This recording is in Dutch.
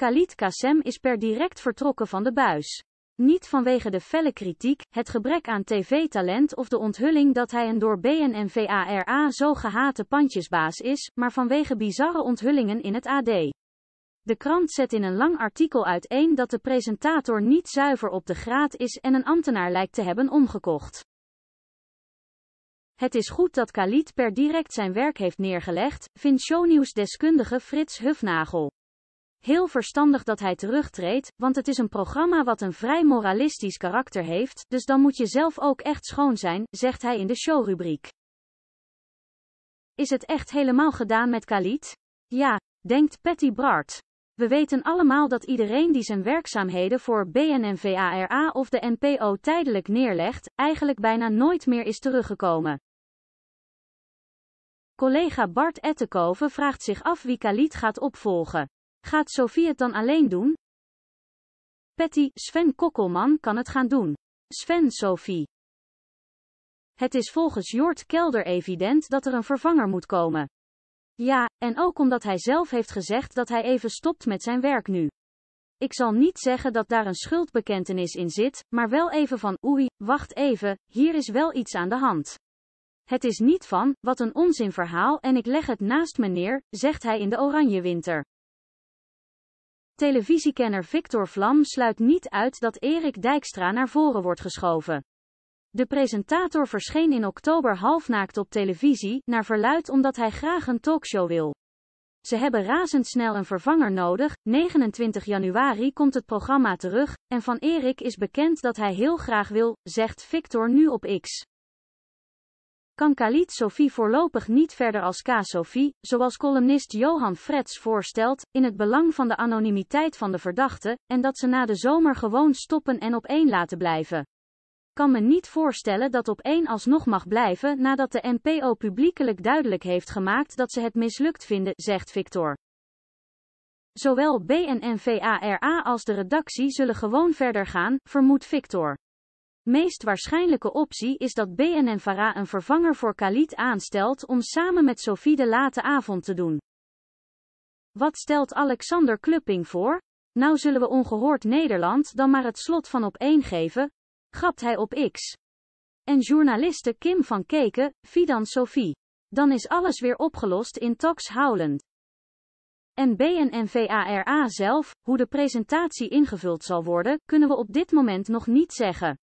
Khalid Kassem is per direct vertrokken van de buis. Niet vanwege de felle kritiek, het gebrek aan tv-talent of de onthulling dat hij een door BNNVARA zo gehate pandjesbaas is, maar vanwege bizarre onthullingen in het AD. De krant zet in een lang artikel uiteen dat de presentator niet zuiver op de graad is en een ambtenaar lijkt te hebben omgekocht. Het is goed dat Khalid per direct zijn werk heeft neergelegd, vindt deskundige Frits Hufnagel. Heel verstandig dat hij terugtreedt, want het is een programma wat een vrij moralistisch karakter heeft, dus dan moet je zelf ook echt schoon zijn, zegt hij in de showrubriek. Is het echt helemaal gedaan met Kalid? Ja, denkt Patty Bart. We weten allemaal dat iedereen die zijn werkzaamheden voor BNNVARA of de NPO tijdelijk neerlegt, eigenlijk bijna nooit meer is teruggekomen. Collega Bart Ettekoven vraagt zich af wie Khalid gaat opvolgen. Gaat Sophie het dan alleen doen? Patty, Sven Kokkelman kan het gaan doen. Sven Sophie. Het is volgens Jort Kelder evident dat er een vervanger moet komen. Ja, en ook omdat hij zelf heeft gezegd dat hij even stopt met zijn werk nu. Ik zal niet zeggen dat daar een schuldbekentenis in zit, maar wel even van oei, wacht even, hier is wel iets aan de hand. Het is niet van, wat een onzinverhaal en ik leg het naast me neer, zegt hij in de Oranjewinter. Televisiekenner Victor Vlam sluit niet uit dat Erik Dijkstra naar voren wordt geschoven. De presentator verscheen in oktober halfnaakt op televisie, naar verluid omdat hij graag een talkshow wil. Ze hebben razendsnel een vervanger nodig. 29 januari komt het programma terug, en van Erik is bekend dat hij heel graag wil, zegt Victor nu op X kan Khalid Sophie voorlopig niet verder als K. Sophie, zoals columnist Johan Frets voorstelt, in het belang van de anonimiteit van de verdachte, en dat ze na de zomer gewoon stoppen en op één laten blijven. Kan me niet voorstellen dat op één alsnog mag blijven nadat de NPO publiekelijk duidelijk heeft gemaakt dat ze het mislukt vinden, zegt Victor. Zowel BNNVARA als de redactie zullen gewoon verder gaan, vermoedt Victor. Meest waarschijnlijke optie is dat BNNVARA een vervanger voor Khalid aanstelt om samen met Sophie de late avond te doen. Wat stelt Alexander Klupping voor? Nou zullen we ongehoord Nederland dan maar het slot van op één geven, grapt hij op X. En journaliste Kim van Keken, Fidan Sophie. Dan is alles weer opgelost in Tox Howland. En BNNVARA zelf, hoe de presentatie ingevuld zal worden, kunnen we op dit moment nog niet zeggen.